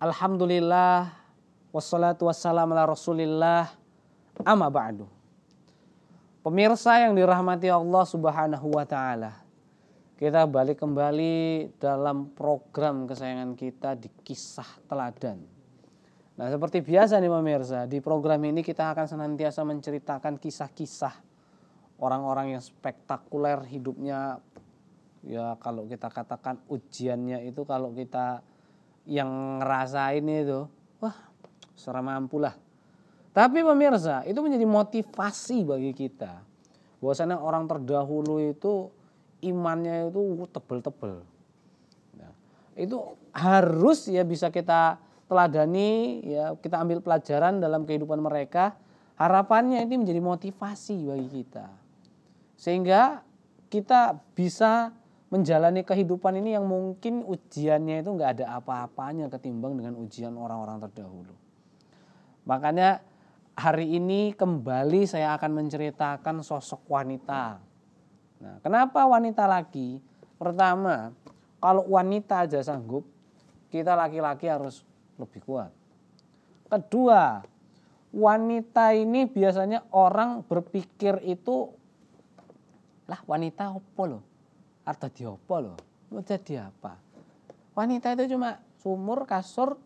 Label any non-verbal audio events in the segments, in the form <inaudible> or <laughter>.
Alhamdulillah wassalatu wassalamu ala Rasulillah amma ba'du. Pemirsa yang dirahmati Allah Subhanahu wa taala. Kita balik kembali dalam program kesayangan kita di kisah teladan. Nah, seperti biasa nih pemirsa, di program ini kita akan senantiasa menceritakan kisah-kisah orang-orang yang spektakuler hidupnya ya kalau kita katakan ujiannya itu kalau kita yang ngerasain itu, wah serem mampu lah. Tapi pemirsa, itu menjadi motivasi bagi kita. Bahwasannya orang terdahulu itu imannya itu tebel-tebel. Nah, itu harus ya bisa kita teladani, ya kita ambil pelajaran dalam kehidupan mereka. Harapannya ini menjadi motivasi bagi kita. Sehingga kita bisa menjalani kehidupan ini yang mungkin ujiannya itu nggak ada apa-apanya ketimbang dengan ujian orang-orang terdahulu. Makanya hari ini kembali saya akan menceritakan sosok wanita. Nah, kenapa wanita lagi? Pertama, kalau wanita aja sanggup, kita laki-laki harus lebih kuat. Kedua, wanita ini biasanya orang berpikir itu lah wanita opo loh arta diopo loh lho? Mau jadi apa? Wanita itu cuma sumur, kasur,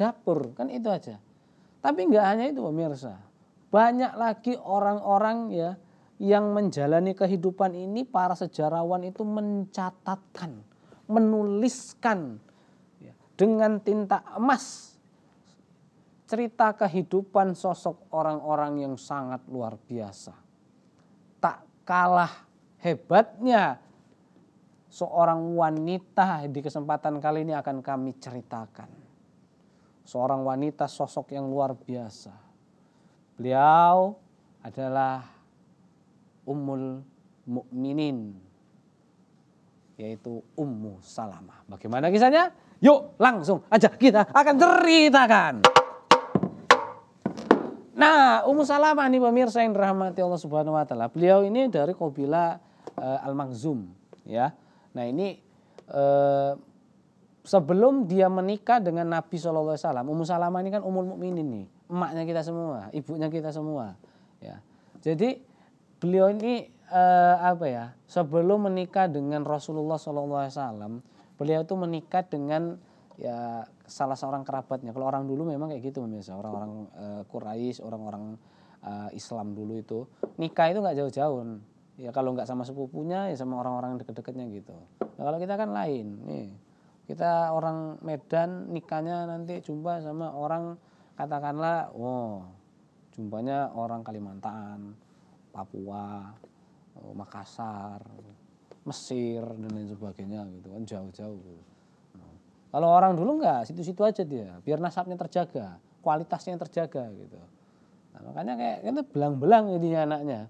dapur. Kan itu aja. Tapi nggak hanya itu pemirsa. Banyak lagi orang-orang ya yang menjalani kehidupan ini para sejarawan itu mencatatkan, menuliskan ya, dengan tinta emas cerita kehidupan sosok orang-orang yang sangat luar biasa. Tak kalah hebatnya seorang wanita di kesempatan kali ini akan kami ceritakan. Seorang wanita sosok yang luar biasa. Beliau adalah Ummul Mukminin yaitu Ummu Salama. Bagaimana kisahnya? Yuk langsung aja kita akan ceritakan. Nah, Ummu Salama nih pemirsa yang dirahmati Allah Subhanahu wa taala. Beliau ini dari kabilah uh, eh, Al-Makhzum ya Nah ini eh, sebelum dia menikah dengan Nabi Shallallahu Alaihi Wasallam, Ummu Salamah ini kan umur mukminin nih, emaknya kita semua, ibunya kita semua. Ya. Jadi beliau ini eh, apa ya? Sebelum menikah dengan Rasulullah Shallallahu Alaihi Wasallam, beliau itu menikah dengan ya salah seorang kerabatnya. Kalau orang dulu memang kayak gitu pemirsa, orang-orang eh, Quraisy, orang-orang eh, Islam dulu itu nikah itu nggak jauh-jauh ya kalau nggak sama sepupunya ya sama orang-orang deket-deketnya gitu nah, kalau kita kan lain nih kita orang Medan nikahnya nanti jumpa sama orang katakanlah wow oh, jumpanya orang Kalimantan Papua oh, Makassar Mesir dan lain sebagainya gitu kan jauh-jauh gitu. kalau orang dulu nggak situ-situ aja dia biar nasabnya terjaga kualitasnya yang terjaga gitu nah, makanya kayak kita belang-belang jadinya anaknya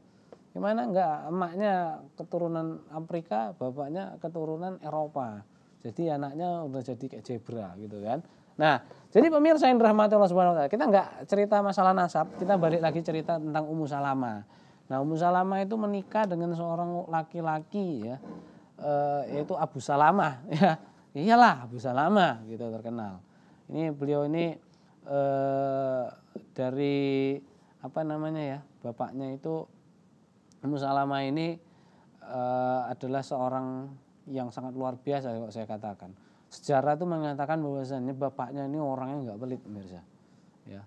Gimana enggak emaknya keturunan Afrika, bapaknya keturunan Eropa. Jadi anaknya udah jadi kayak zebra gitu kan. Nah, jadi pemirsa yang dirahmati Allah Subhanahu wa kita enggak cerita masalah nasab, kita balik lagi cerita tentang Ummu Salama. Nah, Ummu Salama itu menikah dengan seorang laki-laki ya. E, yaitu Abu Salama. <laughs> ya. Iyalah Abu Salama, gitu terkenal. Ini beliau ini e, dari apa namanya ya bapaknya itu Ummu Salamah ini uh, adalah seorang yang sangat luar biasa kalau saya katakan. Sejarah itu mengatakan bahwasannya bapaknya ini orangnya nggak pelit pemirsa. Ya.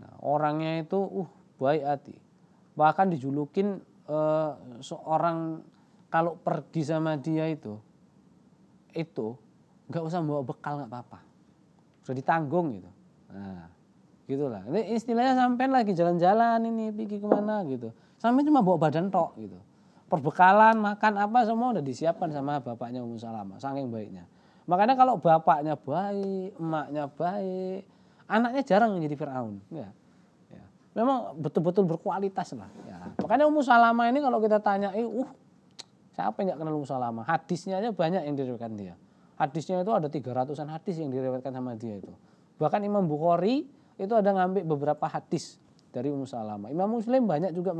Nah, orangnya itu uh baik hati. Bahkan dijulukin uh, seorang kalau pergi sama dia itu itu nggak usah bawa bekal nggak apa-apa. Sudah ditanggung gitu. Nah, gitulah. Ini istilahnya sampai lagi jalan-jalan ini pergi kemana gitu kami cuma bawa badan tok gitu. Perbekalan, makan apa semua udah disiapkan sama bapaknya Ummu Salamah, saking baiknya. Makanya kalau bapaknya baik, emaknya baik, anaknya jarang jadi Firaun. Ya. ya. Memang betul-betul berkualitas lah. Ya. Makanya Ummu Salama ini kalau kita tanya, eh, uh, siapa yang nggak kenal Ummu Salama? Hadisnya aja banyak yang diriwayatkan dia. Hadisnya itu ada 300-an hadis yang diriwayatkan sama dia itu. Bahkan Imam Bukhari itu ada ngambil beberapa hadis dari Ummu Salamah. Imam Muslim banyak juga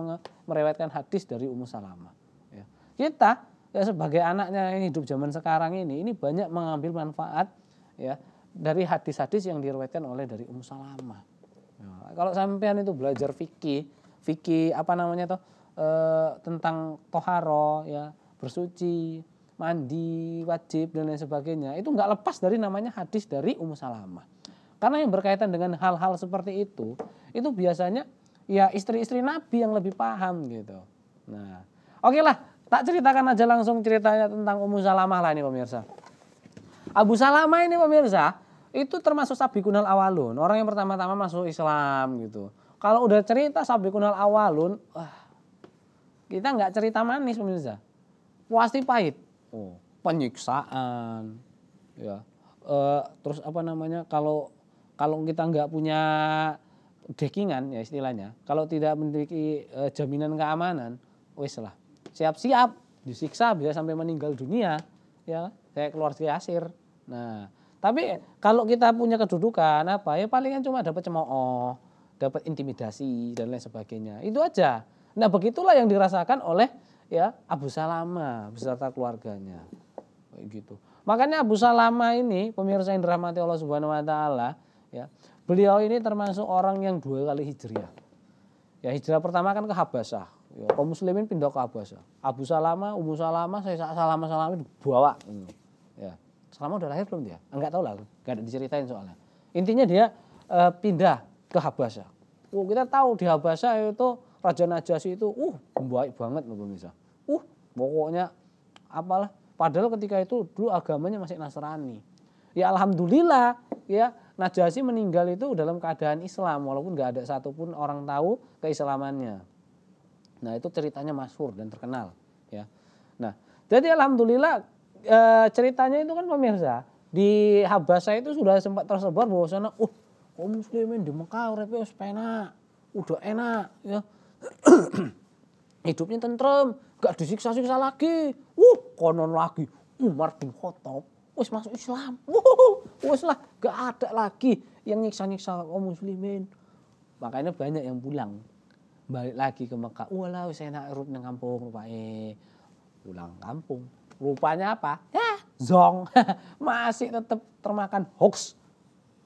merewetkan hadis dari Ummu Salamah. Ya. Kita ya sebagai anaknya yang hidup zaman sekarang ini, ini banyak mengambil manfaat ya dari hadis-hadis yang direwetkan oleh dari Ummu Salamah. Ya. Kalau sampean itu belajar fikih, fikih apa namanya tuh e, eh, tentang toharo ya bersuci, mandi wajib dan lain sebagainya itu nggak lepas dari namanya hadis dari Ummu Salamah. Karena yang berkaitan dengan hal-hal seperti itu, itu biasanya ya istri-istri Nabi yang lebih paham gitu. Nah, oke okay lah, tak ceritakan aja langsung ceritanya tentang Ummu Salamah lah ini pemirsa. Abu Salamah ini pemirsa, itu termasuk sabi kunal awalun, orang yang pertama-tama masuk Islam gitu. Kalau udah cerita sabi kunal awalun, wah, kita nggak cerita manis pemirsa, pasti pahit. Oh, penyiksaan, ya. Uh, terus apa namanya kalau kalau kita nggak punya dekingan ya istilahnya, kalau tidak memiliki e, jaminan keamanan, wes lah siap-siap disiksa bisa sampai meninggal dunia ya kayak keluar asir. Nah tapi kalau kita punya kedudukan apa ya palingan cuma dapat cemooh, dapat intimidasi dan lain sebagainya itu aja. Nah begitulah yang dirasakan oleh ya Abu Salama beserta keluarganya begitu. Makanya Abu Salama ini pemirsa yang dirahmati Allah Subhanahu wa taala, Ya. Beliau ini termasuk orang yang dua kali hijriah. Ya hijrah pertama kan ke Habasah. Ya, kaum muslimin pindah ke Habasah. Abu Salama, Ummu Salama, saya Salama Salama dibawa. Ya. Salama udah lahir belum dia? Enggak tahu lah, enggak ada diceritain soalnya. Intinya dia e, pindah ke Habasah. Oh, kita tahu di Habasah itu Raja Najasyi itu uh baik banget loh pemirsa. Uh pokoknya apalah padahal ketika itu dulu agamanya masih Nasrani. Ya alhamdulillah ya Najasyi meninggal itu dalam keadaan Islam walaupun nggak ada satupun orang tahu keislamannya. Nah itu ceritanya masyhur dan terkenal ya. Nah jadi alhamdulillah e, ceritanya itu kan pemirsa di Habasa itu sudah sempat tersebar bahwa sana uh kaum muslimin di Mekah repot sepena udah enak ya. <clears throat> Hidupnya tentrem, gak disiksa-siksa lagi. Uh, konon lagi Umar bin Khattab wis masuk Islam. Wuh, wis lah gak ada lagi yang nyiksa-nyiksa kaum oh, muslimin. Makanya banyak yang pulang. Balik lagi ke Mekah. Walah wis enak urip nang kampung rupane. Pulang kampung. Rupanya apa? Ya, zong. <laughs> Masih tetap termakan hoax.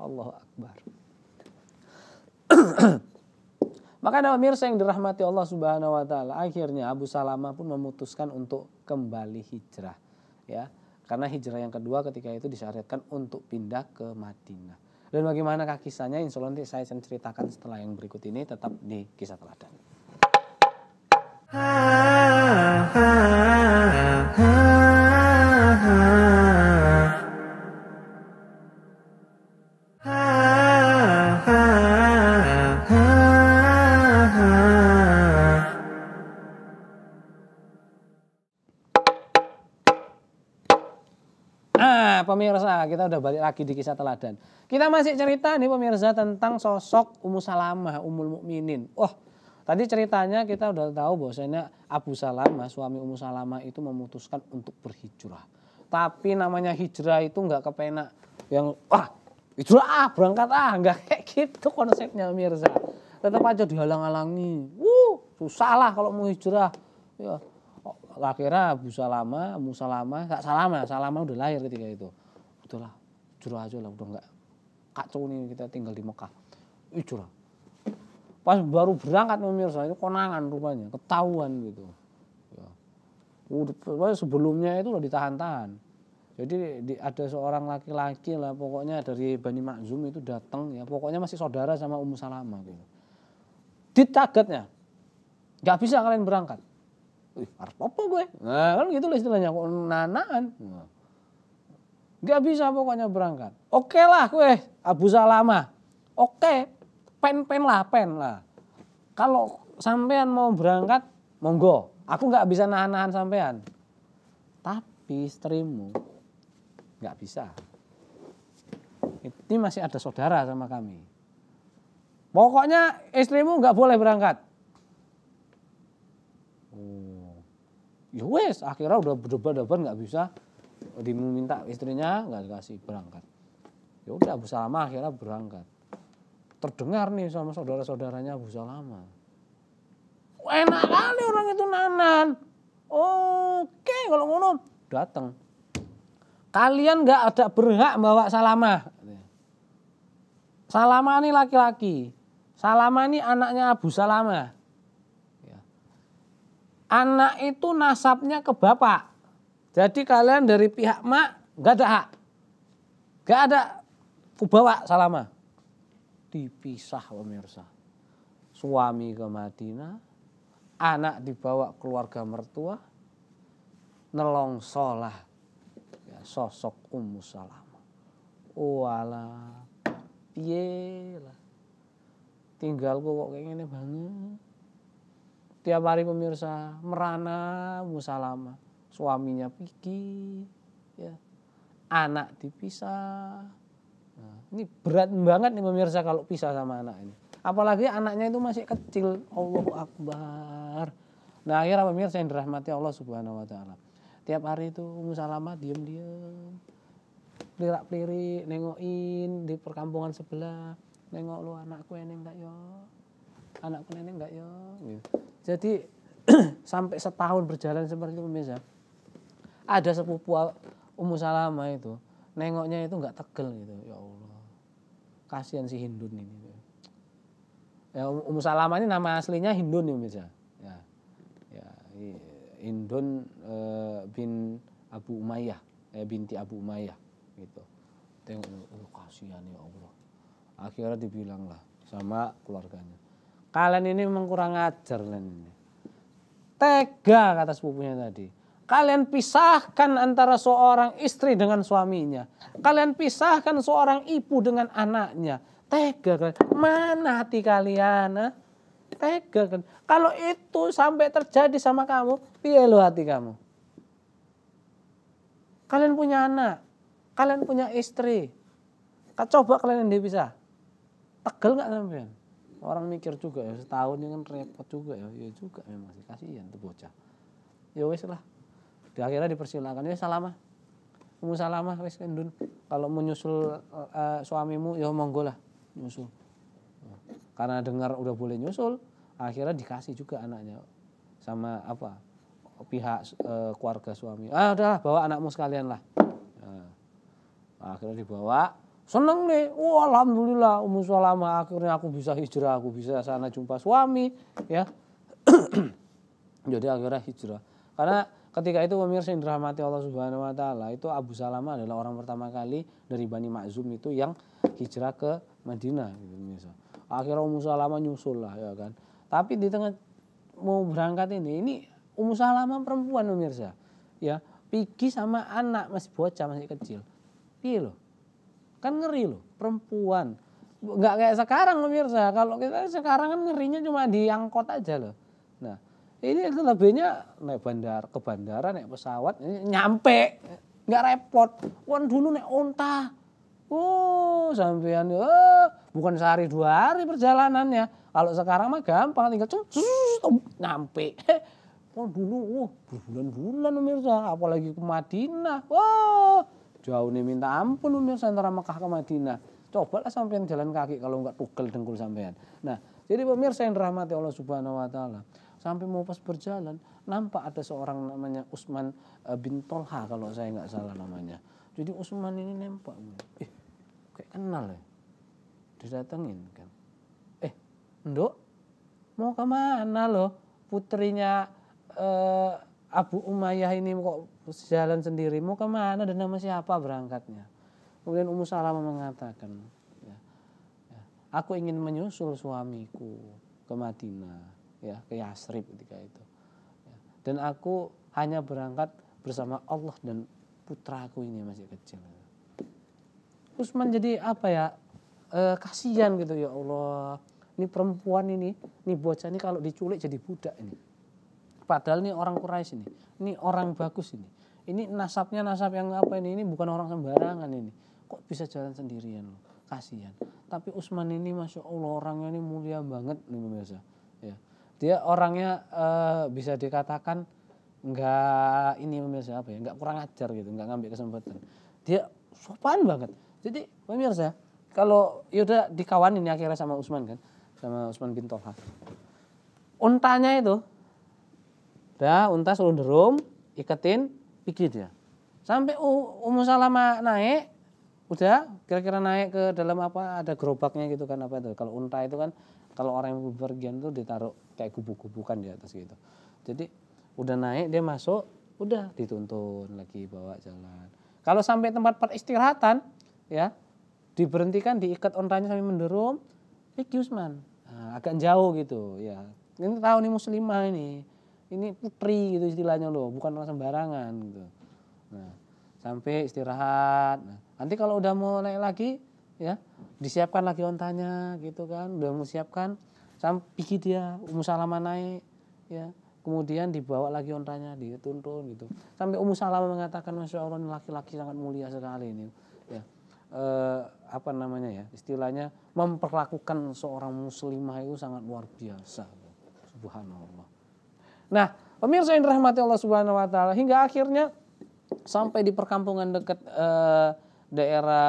Allahu Akbar. <clears throat> Makanya pemirsa yang dirahmati Allah Subhanahu wa taala, akhirnya Abu Salamah pun memutuskan untuk kembali hijrah. Ya. Karena hijrah yang kedua ketika itu disyariatkan untuk pindah ke Madinah. Dan bagaimana kisahnya insya Allah nanti saya akan ceritakan setelah yang berikut ini tetap di kisah teladan. kita udah balik lagi di kisah teladan. Kita masih cerita nih pemirsa tentang sosok Ummu Salamah, Ummul Mukminin. Wah, tadi ceritanya kita udah tahu bahwasanya Abu Salamah, suami Ummu Salamah itu memutuskan untuk berhijrah. Tapi namanya hijrah itu nggak kepenak yang wah hijrah ah, berangkat ah nggak kayak gitu konsepnya pemirsa. Tetap aja dihalang-halangi. Wuh, susah lah kalau mau hijrah. Ya, oh, akhirnya Abu Salama, Musa Lama, Salama, Salama udah lahir ketika itu itulah curah aja lah udah nggak kacau nih kita tinggal di Mekah Ih, curah pas baru berangkat pemirsa itu konangan rupanya ketahuan gitu ya. Udah, sebelumnya itu udah ditahan-tahan jadi di, ada seorang laki-laki lah pokoknya dari Bani Makzum itu datang ya pokoknya masih saudara sama Ummu Salama gitu ditagetnya nggak bisa kalian berangkat Wih, harus apa gue? Nah, kan gitu lah istilahnya, kok nanaan. Nah. Gak bisa pokoknya berangkat. Oke okay lah gue Abu Salama. Oke, okay. pen-pen lah, pen lah. Kalau sampean mau berangkat, monggo. Aku gak bisa nahan-nahan sampean. Tapi istrimu gak bisa. Ini masih ada saudara sama kami. Pokoknya istrimu gak boleh berangkat. Oh. Ya wes, akhirnya udah berdebat-debat gak bisa dimu minta istrinya nggak dikasih berangkat ya udah Abu Salama akhirnya berangkat terdengar nih sama saudara saudaranya Abu Salama. enak kali orang itu nanan oke kalau ngono datang kalian nggak ada berhak bawa Salama. Salama ini laki-laki Salama ini anaknya Abu Salama. Ya. anak itu nasabnya ke bapak jadi kalian dari pihak mak nggak ada hak. Nggak ada kubawa salama. Dipisah pemirsa. Suami ke Madinah, anak dibawa keluarga mertua, nelongsolah ya, sosok Ummu Salamah. Walah, oh, piye lah. Tinggalku kok kayak gini banget. Tiap hari pemirsa merana Ummu Salama suaminya pergi, ya, anak dipisah. Nah, ini berat banget nih pemirsa kalau pisah sama anak ini. Apalagi anaknya itu masih kecil. Allahu Akbar. Nah akhirnya pemirsa yang dirahmati Allah subhanahu wa ta'ala. Tiap hari itu Ummu Salamah diem-diem. Lirak-lirik, nengokin di perkampungan sebelah. Nengok lu anakku ini enggak ya. Anakku ini enggak ya. Gitu. Jadi <clears throat> sampai setahun berjalan seperti itu pemirsa ada sepupu Ummu Salama itu nengoknya itu nggak tegel gitu ya Allah kasihan si Hindun ini ya Ummu Salama ini nama aslinya Hindun nih bisa ya, ya ya iya. Hindun e, bin Abu Umayyah eh, binti Abu Umayyah gitu tengok oh, kasihan ya Allah akhirnya dibilang lah sama keluarganya kalian ini memang kurang ajar kalian ini tega kata sepupunya tadi Kalian pisahkan antara seorang istri dengan suaminya. Kalian pisahkan seorang ibu dengan anaknya. Tega kan? Mana hati kalian? Ha? Eh? Tega kan? Kalau itu sampai terjadi sama kamu, piye lo hati kamu? Kalian punya anak, kalian punya istri. Coba kalian dia bisa. Tegel nggak sampean? Orang mikir juga ya setahun ini kan repot juga ya. Ya juga memang sih kasihan tuh bocah. Ya wes lah di akhirnya dipersilakan ya eh, salama kamu salama wes kendun kalau menyusul uh, eh, suamimu ya monggo lah nyusul karena dengar udah boleh nyusul akhirnya dikasih juga anaknya sama apa pihak uh, keluarga suami ah udah bawa anakmu sekalian lah nah, akhirnya dibawa seneng nih oh, alhamdulillah umur salama akhirnya aku bisa hijrah aku bisa sana jumpa suami ya <clears throat> jadi akhirnya hijrah karena Ketika itu pemirsa yang dirahmati Allah Subhanahu wa taala, itu Abu Salamah adalah orang pertama kali dari Bani Ma'zum itu yang hijrah ke Madinah gitu pemirsa. Akhirnya Ummu Salamah nyusul lah ya kan. Tapi di tengah mau berangkat ini, ini Ummu Salamah perempuan pemirsa. Ya, pigi sama anak masih bocah, masih kecil. Piye loh? Kan ngeri loh, perempuan. Enggak kayak sekarang pemirsa. Kalau kita sekarang kan ngerinya cuma diangkot aja loh. Nah, ini lebihnya naik bandar ke bandara naik pesawat ini nyampe nggak repot. Kan dulu naik onta. Oh, sampean oh, eh, bukan sehari dua hari perjalanannya. Kalau sekarang mah gampang tinggal cung, nyampe. <laughs> Oh dulu, oh, berbulan-bulan pemirsa, apalagi ke Madinah. Wah, oh, jauh nih minta ampun pemirsa antara Mekah ke Madinah. lah sampean jalan kaki kalau nggak tukel dengkul sampean. Nah, jadi pemirsa yang dirahmati Allah Subhanahu wa taala sampai mau pas berjalan nampak ada seorang namanya Usman eh, bin Tolha kalau saya nggak salah namanya jadi Usman ini nempak eh kayak kenal ya didatengin kan eh ndok mau kemana loh putrinya eh, Abu Umayyah ini kok jalan sendiri mau kemana dan nama siapa berangkatnya kemudian Ummu Salam mengatakan ya, ya, aku ingin menyusul suamiku ke Madinah ya ke Yasrib ketika itu. Ya. Dan aku hanya berangkat bersama Allah dan putraku ini masih kecil. Usman jadi apa ya e, kasihan gitu ya Allah. Ini perempuan ini, ini bocah ini kalau diculik jadi budak ini. Padahal ini orang Quraisy ini, ini orang bagus ini. Ini nasabnya nasab yang apa ini? Ini bukan orang sembarangan ini. Kok bisa jalan sendirian loh? Kasihan. Tapi Usman ini masuk Allah orangnya ini mulia banget nih pemirsa. Ya dia orangnya uh, bisa dikatakan nggak ini pemirsa apa ya nggak kurang ajar gitu nggak ngambil kesempatan dia sopan banget jadi pemirsa kalau Yuda ya dikawanin ini akhirnya sama Usman kan sama Usman bin Tolha untanya itu dah unta suruh derum iketin pikir dia sampai Ummu Salama naik udah kira-kira naik ke dalam apa ada gerobaknya gitu kan apa itu kalau unta itu kan kalau orang yang bepergian tuh ditaruh kayak kubu-kubukan di atas gitu jadi udah naik dia masuk udah dituntun lagi bawa jalan kalau sampai tempat peristirahatan ya diberhentikan diikat ontanya sampai menderum Ricky eh, Yusman nah, agak jauh gitu ya ini tahu nih muslimah ini ini putri gitu istilahnya loh bukan orang sembarangan gitu nah sampai istirahat. Nah, nanti kalau udah mau naik lagi ya disiapkan lagi ontanya gitu kan, udah mau siapkan sampai dia umur salama naik ya. Kemudian dibawa lagi ontanya dituntun gitu. Sampai umur salama mengatakan Masya Allah laki-laki sangat mulia sekali ini. Ya. E, apa namanya ya istilahnya memperlakukan seorang muslimah itu sangat luar biasa. Subhanallah. Nah, pemirsa yang dirahmati Allah Subhanahu wa taala, hingga akhirnya sampai di perkampungan dekat uh, eh, daerah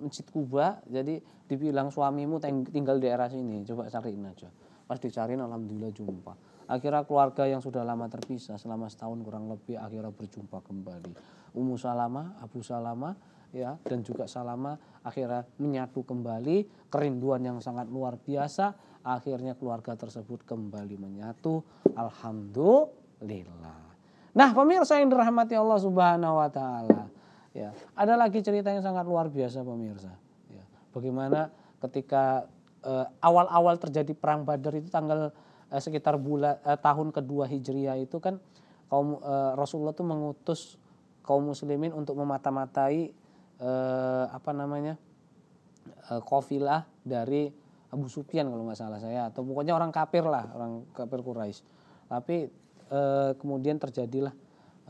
Masjid Kuba jadi dibilang suamimu tinggal di daerah sini coba cariin aja pas dicariin alhamdulillah jumpa akhirnya keluarga yang sudah lama terpisah selama setahun kurang lebih akhirnya berjumpa kembali Ummu Salama Abu Salama ya dan juga Salama akhirnya menyatu kembali kerinduan yang sangat luar biasa akhirnya keluarga tersebut kembali menyatu alhamdulillah Nah, pemirsa yang dirahmati Allah Subhanahu wa taala. Ya, ada lagi cerita yang sangat luar biasa pemirsa. Ya, bagaimana ketika eh, awal-awal eh, terjadi perang Badar itu tanggal eh, sekitar bulan eh, tahun kedua Hijriah itu kan kaum eh, Rasulullah itu mengutus kaum muslimin untuk memata-matai eh, apa namanya? Eh, kofilah dari Abu Sufyan kalau nggak salah saya atau pokoknya orang kafir lah, orang kafir Quraisy. Tapi Eh, kemudian terjadilah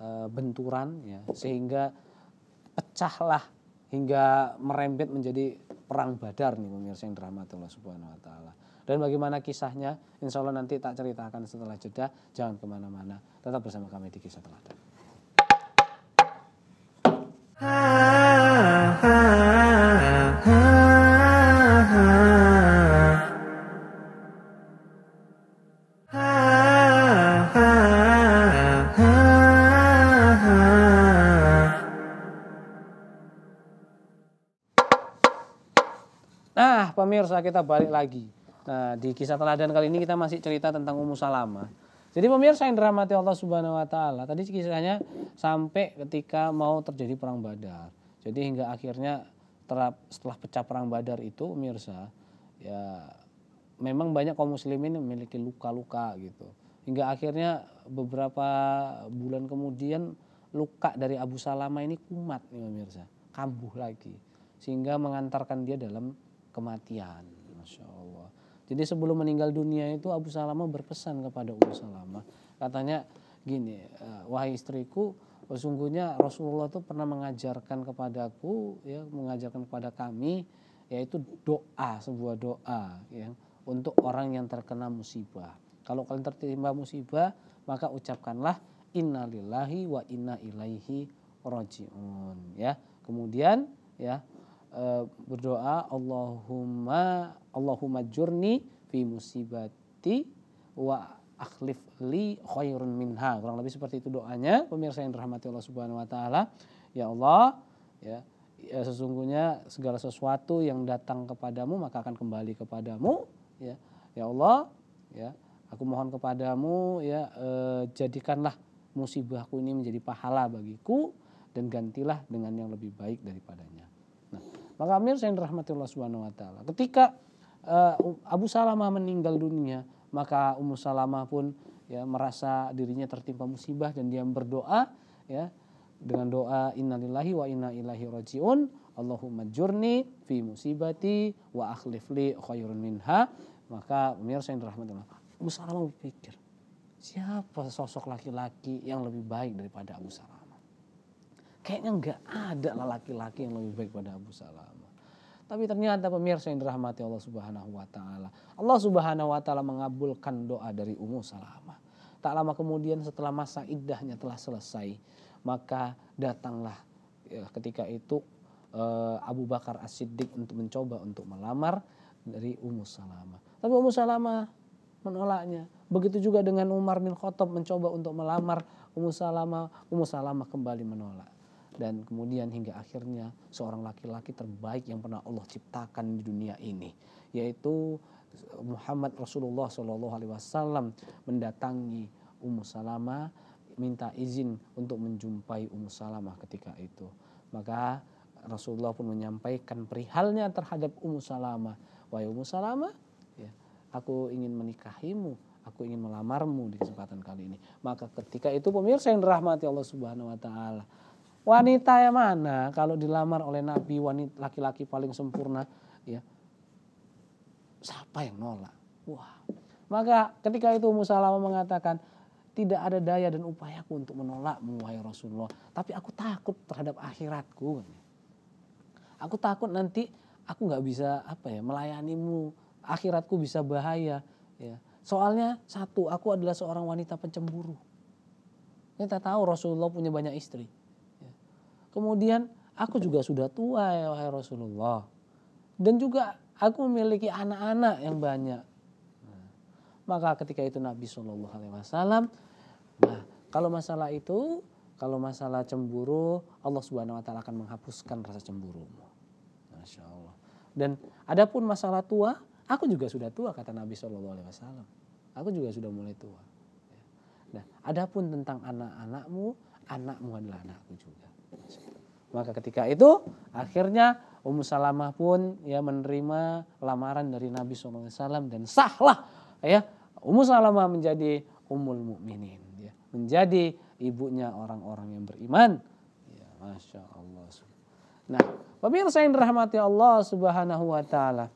eh, benturan ya sehingga pecahlah hingga merembet menjadi perang Badar nih pemirsa yang dirahmati Allah Subhanahu wa taala. Dan bagaimana kisahnya insya Allah nanti tak ceritakan setelah jeda. Jangan kemana-mana. Tetap bersama kami di Kisah Teladan. pemirsa kita balik lagi. Nah, di kisah teladan kali ini kita masih cerita tentang Ummu Salamah. Jadi pemirsa yang dirahmati Allah Subhanahu wa taala, tadi kisahnya sampai ketika mau terjadi perang Badar. Jadi hingga akhirnya terap, setelah pecah perang Badar itu pemirsa ya memang banyak kaum muslimin memiliki luka-luka gitu. Hingga akhirnya beberapa bulan kemudian luka dari Abu Salama ini kumat nih pemirsa, kambuh lagi sehingga mengantarkan dia dalam kematian. Masya Allah. Jadi sebelum meninggal dunia itu Abu Salamah berpesan kepada Ummu Salamah. Katanya gini, eh, wahai istriku, sesungguhnya Rasulullah itu pernah mengajarkan kepadaku, ya, mengajarkan kepada kami, yaitu doa, sebuah doa ya, untuk orang yang terkena musibah. Kalau kalian tertimpa musibah, maka ucapkanlah innalillahi wa inna ilaihi rojiun ya. Kemudian ya Eh, berdoa Allahumma Allahumma jurni fi musibati wa akhlif li khairun minha. Kurang lebih seperti itu doanya pemirsa yang dirahmati Allah Subhanahu wa taala. Ya Allah, ya, ya sesungguhnya segala sesuatu yang datang kepadamu maka akan kembali kepadamu, ya. Ya Allah, ya, aku mohon kepadamu ya eh, jadikanlah musibahku ini menjadi pahala bagiku dan gantilah dengan yang lebih baik daripadanya. Maka Amir Sain rahmatullah subhanahu wa taala. Ketika uh, Abu Salamah meninggal dunia, maka Ummu Salamah pun ya merasa dirinya tertimpa musibah dan dia berdoa ya dengan doa innalillahi wa inna ilaihi rajiun Allahumma jurni fi musibati wa akhlif li khairun minha maka Amir yang dirahmati Ummu Salamah berpikir siapa sosok laki-laki yang lebih baik daripada Abu Salamah Kayaknya nggak ada lah laki-laki yang lebih baik pada Abu Salama, Tapi ternyata pemirsa yang dirahmati Allah Subhanahu wa taala. Allah Subhanahu wa taala mengabulkan doa dari Ummu Salama. Tak lama kemudian setelah masa iddahnya telah selesai, maka datanglah ya, ketika itu eh, Abu Bakar As-Siddiq untuk mencoba untuk melamar dari Ummu Salama. Tapi Ummu Salama menolaknya. Begitu juga dengan Umar bin Khattab mencoba untuk melamar Ummu Salama. Ummu Salama kembali menolak dan kemudian hingga akhirnya seorang laki-laki terbaik yang pernah Allah ciptakan di dunia ini yaitu Muhammad Rasulullah Shallallahu Alaihi Wasallam mendatangi Ummu Salamah minta izin untuk menjumpai Ummu Salamah ketika itu maka Rasulullah pun menyampaikan perihalnya terhadap Ummu Salamah wahai Ummu Salamah ya, aku ingin menikahimu aku ingin melamarmu di kesempatan kali ini maka ketika itu pemirsa yang dirahmati Allah Subhanahu Wa Taala Wanita yang mana kalau dilamar oleh Nabi wanita laki-laki paling sempurna ya. Siapa yang nolak? Wah. Maka ketika itu Musa Lama mengatakan tidak ada daya dan upayaku untuk menolakmu wahai Rasulullah. Tapi aku takut terhadap akhiratku. Aku takut nanti aku nggak bisa apa ya melayanimu. Akhiratku bisa bahaya. Ya. Soalnya satu, aku adalah seorang wanita pencemburu. Kita tahu Rasulullah punya banyak istri. Kemudian aku juga sudah tua ya wahai Rasulullah. Dan juga aku memiliki anak-anak yang banyak. maka ketika itu Nabi Shallallahu Alaihi Wasallam, nah kalau masalah itu, kalau masalah cemburu, Allah Subhanahu Wa Taala akan menghapuskan rasa cemburumu. Masya Allah. Dan adapun masalah tua, aku juga sudah tua kata Nabi Shallallahu Alaihi Wasallam. Aku juga sudah mulai tua. Nah, adapun tentang anak-anakmu, anakmu adalah anakku juga. Maka ketika itu akhirnya Ummu Salamah pun ya menerima lamaran dari Nabi SAW dan sahlah ya Ummu Salamah menjadi Ummul Mukminin ya. menjadi ibunya orang-orang yang beriman. Ya, Masya Allah. Nah, pemirsa yang dirahmati Allah Subhanahu wa taala.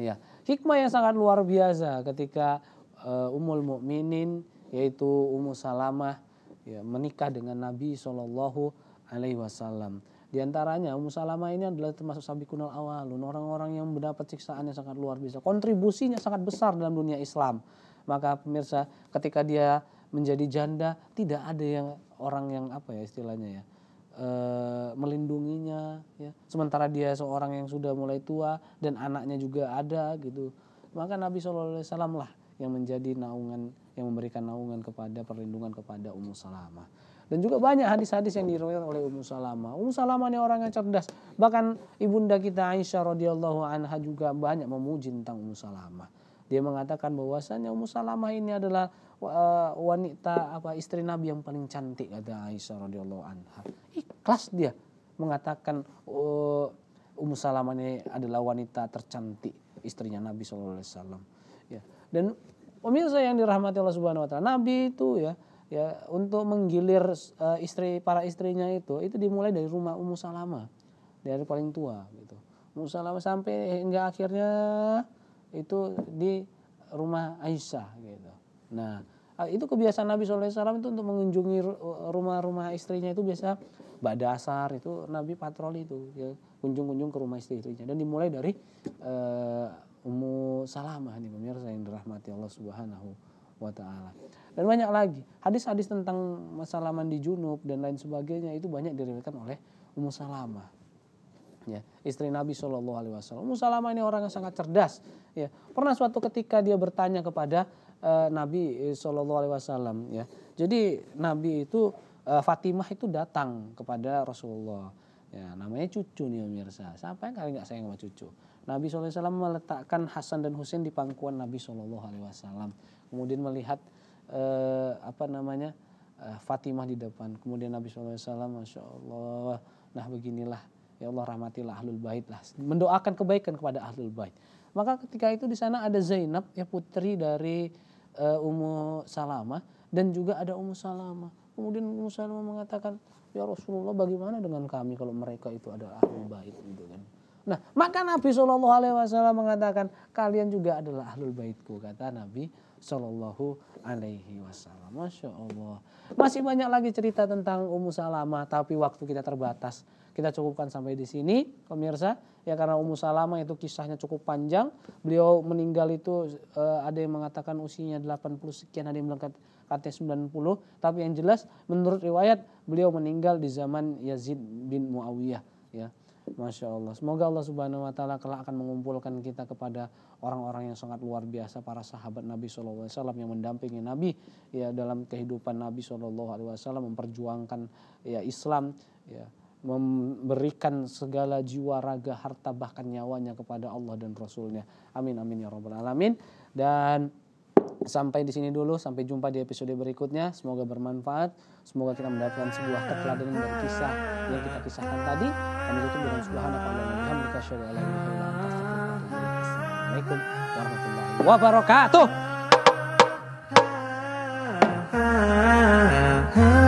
Ya, hikmah yang sangat luar biasa ketika uh, Ummul Mukminin yaitu Ummu Salamah ya, menikah dengan Nabi Shallallahu alaihi wasallam. Di antaranya Ummu Salamah ini adalah termasuk sabiqunal awalun, orang-orang yang mendapat siksaan yang sangat luar biasa. Kontribusinya sangat besar dalam dunia Islam. Maka pemirsa, ketika dia menjadi janda, tidak ada yang orang yang apa ya istilahnya ya e, melindunginya. Ya. Sementara dia seorang yang sudah mulai tua dan anaknya juga ada gitu. Maka Nabi Shallallahu Alaihi Wasallam lah yang menjadi naungan, yang memberikan naungan kepada perlindungan kepada Ummu Salamah. Dan juga banyak hadis-hadis yang diriwayatkan oleh Ummu Salama. Ummu Salama ini orang yang cerdas. Bahkan ibunda kita Aisyah radhiyallahu anha juga banyak memuji tentang Ummu Salama. Dia mengatakan bahwasannya Ummu Salama ini adalah uh, wanita apa istri Nabi yang paling cantik kata Aisyah radhiyallahu anha. Ikhlas dia mengatakan uh, Ummu Salamah ini adalah wanita tercantik istrinya Nabi saw. Ya. Dan pemirsa yang dirahmati Allah Subhanahu wa taala, Nabi itu ya ya untuk menggilir uh, istri para istrinya itu itu dimulai dari rumah Ummu Salama dari paling tua gitu. Ummu Salama sampai hingga akhirnya itu di rumah Aisyah gitu. Nah, eh, itu kebiasaan Nabi SAW itu untuk mengunjungi rumah-rumah istrinya itu biasa badasar itu Nabi patroli itu ya, kunjung-kunjung ke rumah istri-istrinya dan dimulai dari uh, Ummu Salamah nih pemirsa yang dirahmati Allah Subhanahu wa taala. Dan banyak lagi hadis-hadis tentang masalah mandi junub dan lain sebagainya itu banyak diriwayatkan oleh Ummu Salamah. Ya, istri Nabi Shallallahu alaihi wasallam. Ummu Salamah ini orang yang sangat cerdas, ya. Pernah suatu ketika dia bertanya kepada uh, Nabi Shallallahu alaihi wasallam, ya. Jadi Nabi itu uh, Fatimah itu datang kepada Rasulullah. Ya, namanya cucu nih pemirsa. Siapa yang kali nggak sayang sama cucu? Nabi SAW meletakkan Hasan dan Husain di pangkuan Nabi SAW kemudian melihat uh, apa namanya uh, Fatimah di depan, kemudian Nabi SAW, masya Allah, nah beginilah ya Allah rahmatilah ahlul bait lah, mendoakan kebaikan kepada ahlul bait. Maka ketika itu di sana ada Zainab ya putri dari uh, Ummu Salamah dan juga ada Ummu Salama. Kemudian Ummu Salama mengatakan, "Ya Rasulullah, bagaimana dengan kami kalau mereka itu adalah ahlul bait?" gitu kan. Nah, maka Nabi Shallallahu alaihi wasallam mengatakan, "Kalian juga adalah ahlul baitku," kata Nabi Shallallahu Alaihi Wasallam. Masya Allah. Masih banyak lagi cerita tentang Ummu salama, tapi waktu kita terbatas. Kita cukupkan sampai di sini, pemirsa. Ya karena Ummu salama itu kisahnya cukup panjang. Beliau meninggal itu uh, ada yang mengatakan usianya 80 sekian, ada yang bilang katanya 90. Tapi yang jelas menurut riwayat beliau meninggal di zaman Yazid bin Muawiyah. Ya. Masya Allah. Semoga Allah Subhanahu Wa Taala kelak akan mengumpulkan kita kepada orang-orang yang sangat luar biasa, para sahabat Nabi SAW yang mendampingi Nabi ya dalam kehidupan Nabi SAW memperjuangkan ya Islam ya memberikan segala jiwa, raga, harta bahkan nyawanya kepada Allah dan Rasulnya. Amin amin ya robbal alamin. Dan sampai di sini dulu sampai jumpa di episode berikutnya semoga bermanfaat semoga kita mendapatkan sebuah keteladanan dari kisah yang kita kisahkan tadi kami subhanakallahumma wa bihamdika asyhadu an wa